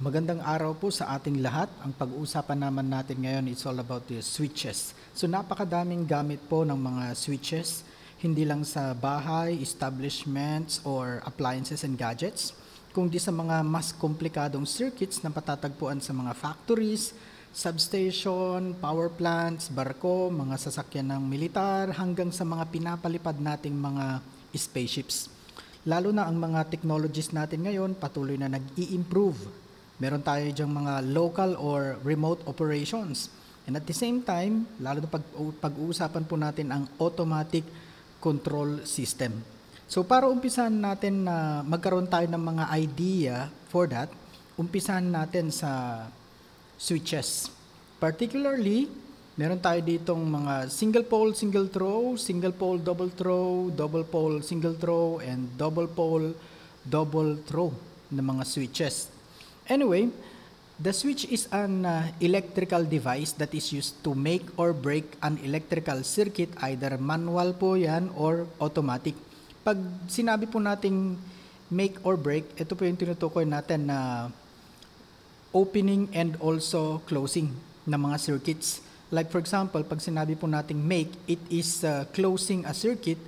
Magandang araw po sa ating lahat. Ang pag-uusapan naman natin ngayon is all about the switches. So napakadaming gamit po ng mga switches, hindi lang sa bahay, establishments, or appliances and gadgets, kundi sa mga mas komplikadong circuits na patatagpuan sa mga factories, substation, power plants, barko, mga sasakyan ng militar, hanggang sa mga pinapalipad nating mga spaceships. Lalo na ang mga technologies natin ngayon patuloy na nag-i-improve Meron tayo diyang mga local or remote operations. And at the same time, lalo na pag, pag-uusapan po natin ang automatic control system. So para umpisan natin na magkaroon tayo ng mga idea for that, umpisan natin sa switches. Particularly, meron tayo ditong mga single pole, single throw, single pole, double throw, double pole, single throw, and double pole, double throw na mga switches. Anyway, the switch is an uh, electrical device that is used to make or break an electrical circuit. Either manual po yan or automatic. Pag sinabi po nating make or break, ito po yung tinutukoy natin na opening and also closing ng mga circuits. Like for example, pag sinabi po nating make, it is uh, closing a circuit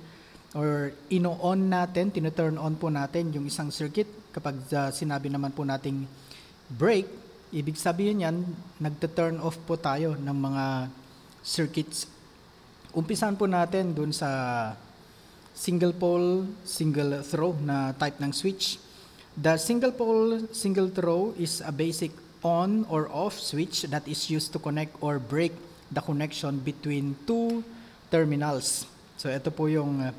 or ino-on natin, tinuturn on po natin yung isang circuit. Kapag uh, sinabi naman po nating break, ibig sabihin yan, nagte-turn off po tayo ng mga circuits. Umpisan po natin dun sa single pole, single throw na type ng switch. The single pole, single throw is a basic on or off switch that is used to connect or break the connection between two terminals. So ito po yung uh,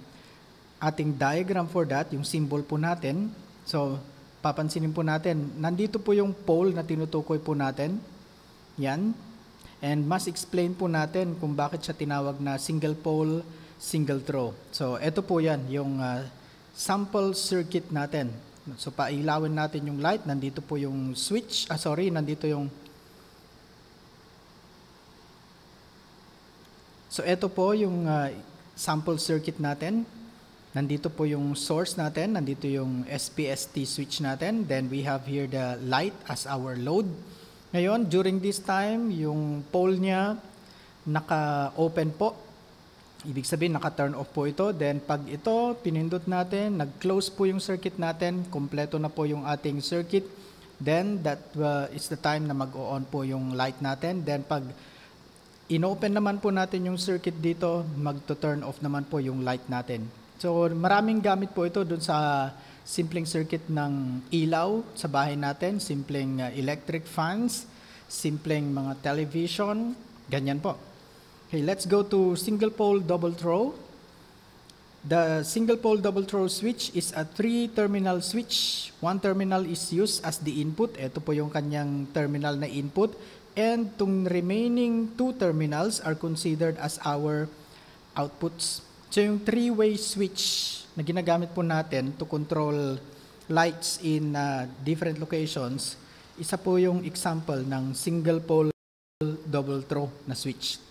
ating diagram for that, yung symbol po natin. So papansinin po natin, nandito po yung pole na tinutukoy po natin. Yan. And mas explain po natin kung bakit siya tinawag na single pole, single throw. So, ito po yan, yung uh, sample circuit natin. So, pailawin natin yung light. Nandito po yung switch. Ah, sorry, nandito yung... So, ito po yung uh, sample circuit natin. Nandito po yung source natin, nandito yung SPST switch natin. Then we have here the light as our load. Ngayon, during this time, yung pole niya naka-open po. Ibig sabihin, naka-turn off po ito. Then pag ito, pinindot natin, nag-close po yung circuit natin, kompleto na po yung ating circuit. Then that uh, is the time na mag-on po yung light natin. Then pag inopen naman po natin yung circuit dito, magto-turn off naman po yung light natin. So maraming gamit po ito doon sa simpleng circuit ng ilaw sa bahay natin, simpleng uh, electric fans, simpleng mga television, ganyan po. Okay, let's go to single pole double throw. The single pole double throw switch is a three terminal switch. One terminal is used as the input. Ito po yung kanyang terminal na input. And tong remaining two terminals are considered as our outputs. So yung three-way switch na ginagamit po natin to control lights in uh, different locations, isa po yung example ng single pole double throw na switch.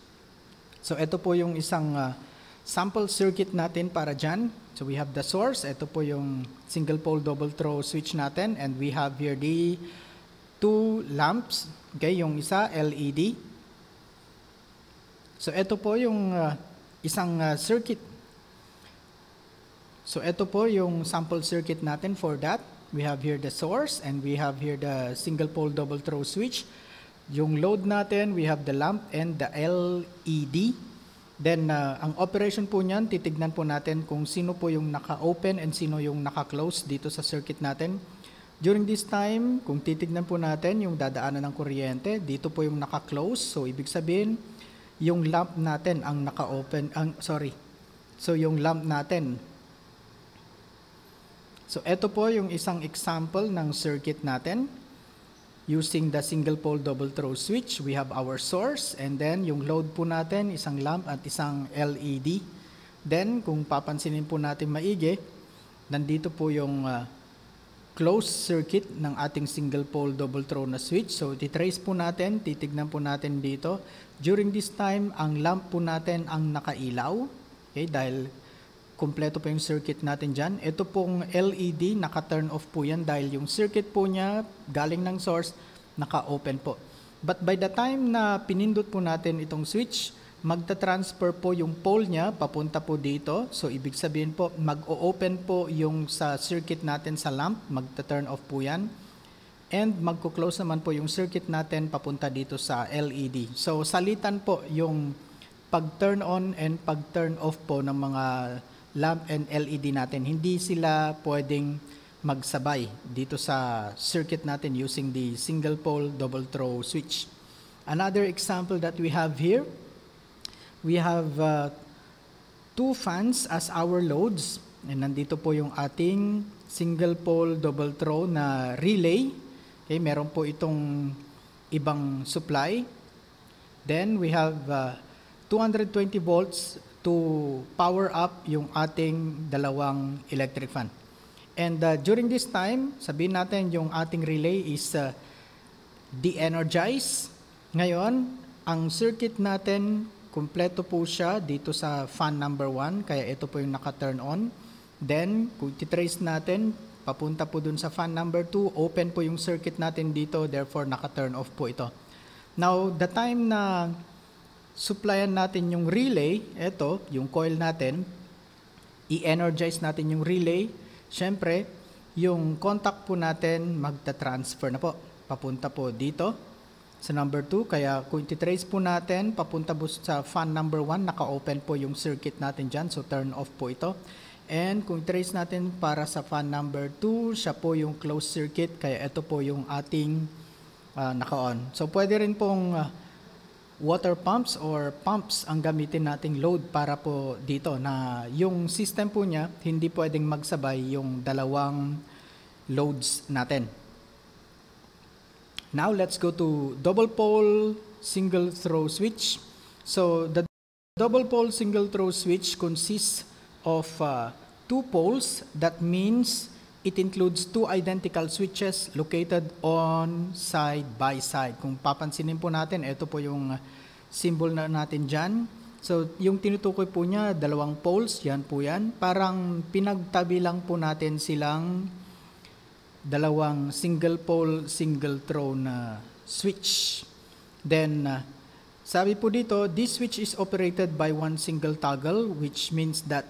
So ito po yung isang uh, sample circuit natin para dyan. So we have the source, ito po yung single pole double throw switch natin and we have here the two lamps, okay, yung isa LED. So ito po yung uh, isang uh, circuit So ito po yung sample circuit natin for that. We have here the source and we have here the single pole double throw switch. Yung load natin, we have the lamp and the LED. Then uh, ang operation po niyan, titignan po natin kung sino po yung naka-open and sino yung naka-close dito sa circuit natin. During this time, kung titignan po natin yung dadaanan ng kuryente, dito po yung naka-close. So ibig sabihin, yung lamp natin ang naka-open, ang sorry. So yung lamp natin So ito po yung isang example ng circuit natin. Using the single pole double throw switch, we have our source and then yung load po natin, isang lamp at isang LED. Then kung papansinin po natin maigi, nandito po yung uh, closed circuit ng ating single pole double throw na switch. So titrace po natin, titignan po natin dito. During this time, ang lamp po natin ang nakailaw. Okay, dahil kumpleto po yung circuit natin dyan. Ito pong LED, naka-turn off po yan dahil yung circuit po niya galing ng source, naka-open po. But by the time na pinindot po natin itong switch, magta-transfer po yung pole niya papunta po dito. So ibig sabihin po mag-o-open po yung sa circuit natin sa lamp, magta-turn off po 'yan. And magko-close naman po yung circuit natin papunta dito sa LED. So salitan po yung pag-turn on and pag-turn off po ng mga lamp and LED natin. Hindi sila pwedeng magsabay dito sa circuit natin using the single pole double throw switch. Another example that we have here, we have uh, two fans as our loads. And nandito po yung ating single pole double throw na relay. Okay, meron po itong ibang supply. Then we have uh, 220 volts to power up yung ating dalawang electric fan. And uh, during this time, sabihin natin yung ating relay is uh, de-energized. Ngayon, ang circuit natin, kumpleto po siya dito sa fan number 1, kaya ito po yung naka-turn on. Then, kung titrace natin, papunta po dun sa fan number 2, open po yung circuit natin dito, therefore naka-turn off po ito. Now, the time na supplyan natin yung relay, eto, yung coil natin, i-energize natin yung relay, syempre, yung contact po natin magta-transfer na po. Papunta po dito sa number 2, kaya kung titrace po natin, papunta po sa fan number 1, naka-open po yung circuit natin dyan, so turn off po ito. And kung trace natin para sa fan number 2, siya po yung closed circuit, kaya ito po yung ating uh, naka-on. So pwede rin pong uh, water pumps or pumps ang gamitin nating load para po dito na yung system po niya hindi pwedeng magsabay yung dalawang loads natin. Now let's go to double pole single throw switch. So the double pole single throw switch consists of uh, two poles that means It includes two identical switches located on side by side. Kung papansinin po natin, ito po yung uh, symbol na natin dyan. So, yung tinutukoy po niya, dalawang poles, yan po yan. Parang pinagtabi lang po natin silang dalawang single pole, single throw na uh, switch. Then, uh, sabi po dito, this switch is operated by one single toggle, which means that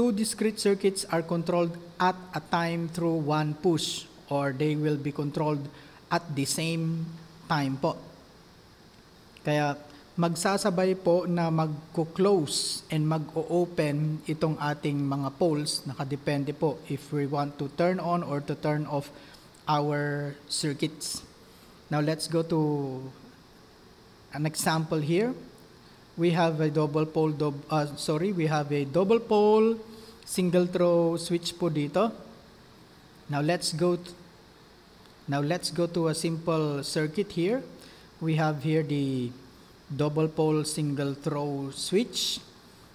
two discrete circuits are controlled at a time through one push or they will be controlled at the same time po. Kaya magsasabay po na magko-close and mag-open itong ating mga poles. Nakadepende po if we want to turn on or to turn off our circuits. Now let's go to an example here. We have a double pole, do uh, sorry, we have a double pole single throw switch po dito. Now let's go now let's go to a simple circuit here. We have here the double pole single throw switch.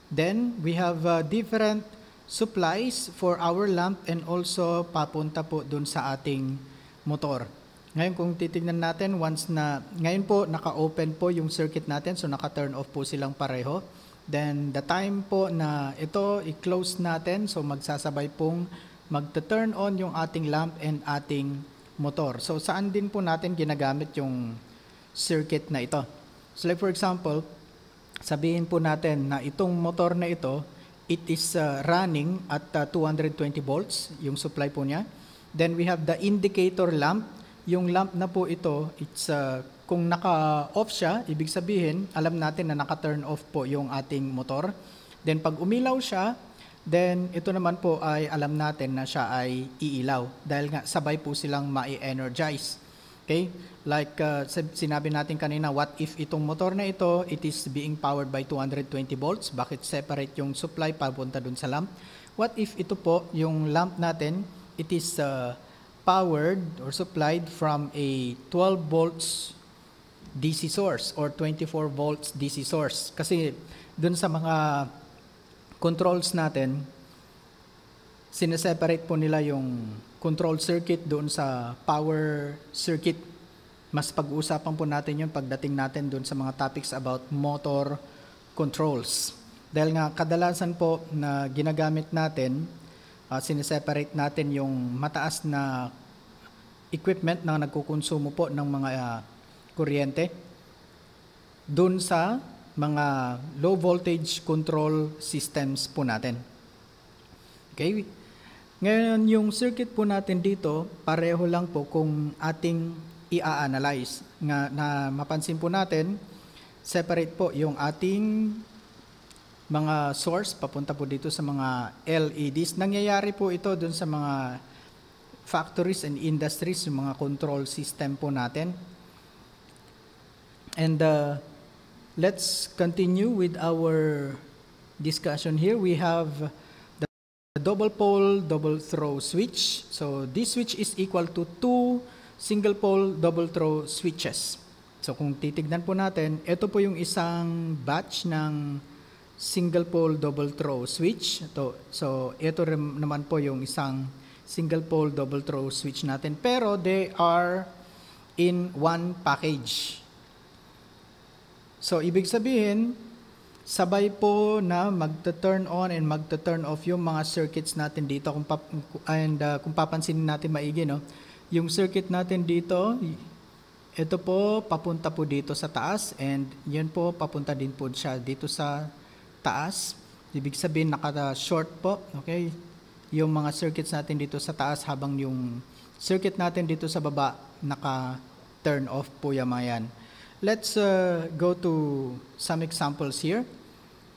Then we have uh, different supplies for our lamp and also papunta po dun sa ating motor. Ngayon kung titingnan natin once na ngayon po naka-open po yung circuit natin so naka-turn off po silang pareho. Then the time po na ito i-close natin, so magsasabay pong magta-turn on yung ating lamp and ating motor. So saan din po natin ginagamit yung circuit na ito? So like for example, sabihin po natin na itong motor na ito, it is uh, running at uh, 220 volts, yung supply po niya. Then we have the indicator lamp. Yung lamp na po ito, it's uh, kung naka-off siya, ibig sabihin, alam natin na naka-turn off po yung ating motor. Then pag umilaw siya, then ito naman po ay alam natin na siya ay iilaw dahil nga sabay po silang ma-energize. Okay? Like uh, sinabi natin kanina, what if itong motor na ito, it is being powered by 220 volts? Bakit separate yung supply papunta dun sa lamp? What if ito po, yung lamp natin, it is uh, powered or supplied from a 12 volts DC source or 24 volts DC source. Kasi dun sa mga controls natin, sineseparate po nila yung control circuit doon sa power circuit. Mas pag-uusapan po natin yun pagdating natin doon sa mga topics about motor controls. Dahil nga kadalasan po na ginagamit natin, uh, sineseparate natin yung mataas na equipment na nagkukonsumo po ng mga uh, kuryente dun sa mga low voltage control systems po natin. Okay? Ngayon, yung circuit po natin dito, pareho lang po kung ating i-analyze. Nga, na mapansin po natin, separate po yung ating mga source papunta po dito sa mga LEDs. Nangyayari po ito dun sa mga factories and industries, yung mga control system po natin. And uh, let's continue with our discussion here. We have the double pole, double throw switch. So this switch is equal to two single pole, double throw switches. So kung titignan po natin, ito po yung isang batch ng single pole double throw switch. Ito, so ito rin naman po yung isang single pole double throw switch natin. Pero they are in one package. So, ibig sabihin, sabay po na magta-turn on and magta-turn off yung mga circuits natin dito. Kung pap- and uh, kung papansinin natin maigi, no? Yung circuit natin dito, ito po papunta po dito sa taas and yun po papunta din po siya dito sa taas. Ibig sabihin, naka-short po, okay? Yung mga circuits natin dito sa taas habang yung circuit natin dito sa baba, naka-turn off po yung mga yan let's uh, go to some examples here.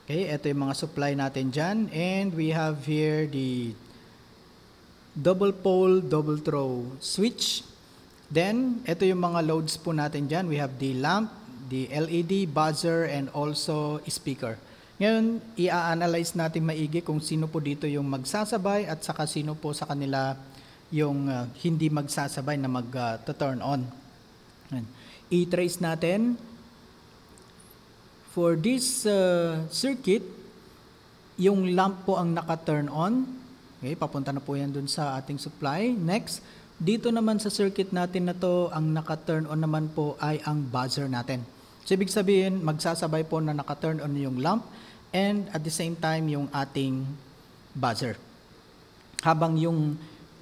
Okay, ito yung mga supply natin dyan. And we have here the double pole, double throw switch. Then, ito yung mga loads po natin dyan. We have the lamp, the LED, buzzer, and also speaker. Ngayon, i-analyze natin maigi kung sino po dito yung magsasabay at saka sino po sa kanila yung uh, hindi magsasabay na mag-turn uh, on. Ayan i-trace natin. For this uh, circuit, yung lamp po ang naka-turn on. Okay, papunta na po yan dun sa ating supply. Next, dito naman sa circuit natin na to, ang naka-turn on naman po ay ang buzzer natin. So, ibig sabihin, magsasabay po na naka-turn on yung lamp and at the same time yung ating buzzer. Habang yung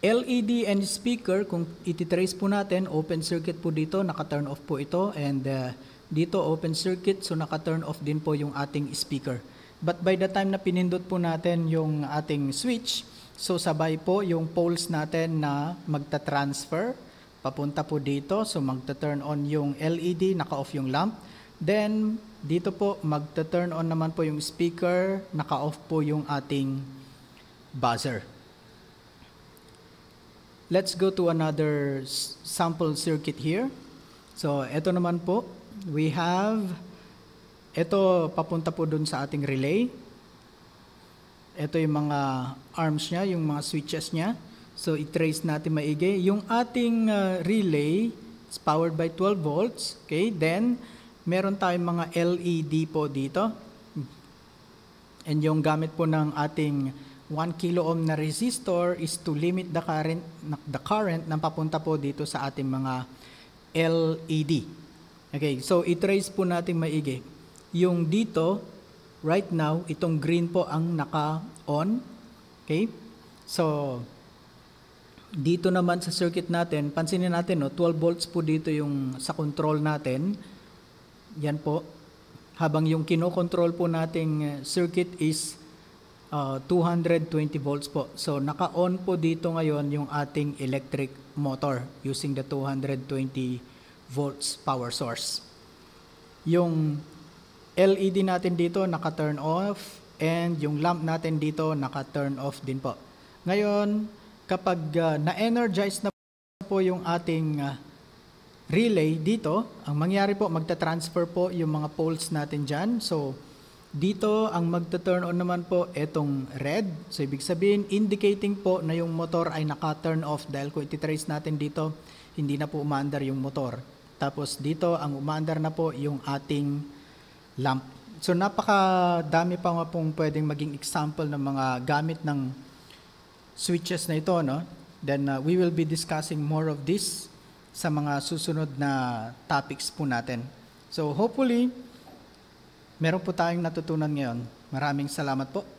LED and speaker, kung ititrace po natin, open circuit po dito, naka-turn off po ito. And uh, dito, open circuit, so naka-turn off din po yung ating speaker. But by the time na pinindot po natin yung ating switch, so sabay po yung poles natin na magta-transfer papunta po dito. So magta-turn on yung LED, naka-off yung lamp. Then, dito po, magta-turn on naman po yung speaker, naka-off po yung ating buzzer. Let's go to another sample circuit here. So, ito naman po, we have, ito papunta po dun sa ating relay. Ito yung mga arms niya, yung mga switches niya. So, i-trace natin maigi. Yung ating uh, relay, it's powered by 12 volts. Okay, then, meron tayong mga LED po dito. And yung gamit po ng ating 1 kilo ohm na resistor is to limit the current the current nang papunta po dito sa ating mga LED. Okay, so i-trace po natin maigi. Yung dito right now itong green po ang naka-on. Okay? So dito naman sa circuit natin, pansinin natin no, 12 volts po dito yung sa control natin. Yan po. Habang yung kinokontrol po nating eh, circuit is uh, ah, 220 volts po. So naka-on po dito ngayon yung ating electric motor using the 220 volts power source. Yung LED natin dito naka-turn off and yung lamp natin dito naka-turn off din po. Ngayon, kapag uh, na-energize na po yung ating uh, relay dito, ang mangyari po magta-transfer po yung mga poles natin dyan. So, dito, ang magta-turn on naman po etong red. So, ibig sabihin, indicating po na yung motor ay naka-turn off dahil kung ititrace natin dito, hindi na po umaandar yung motor. Tapos dito, ang umaandar na po yung ating lamp. So, napaka-dami pa nga pong pwedeng maging example ng mga gamit ng switches na ito. No? Then, uh, we will be discussing more of this sa mga susunod na topics po natin. So, hopefully, Meron po tayong natutunan ngayon. Maraming salamat po.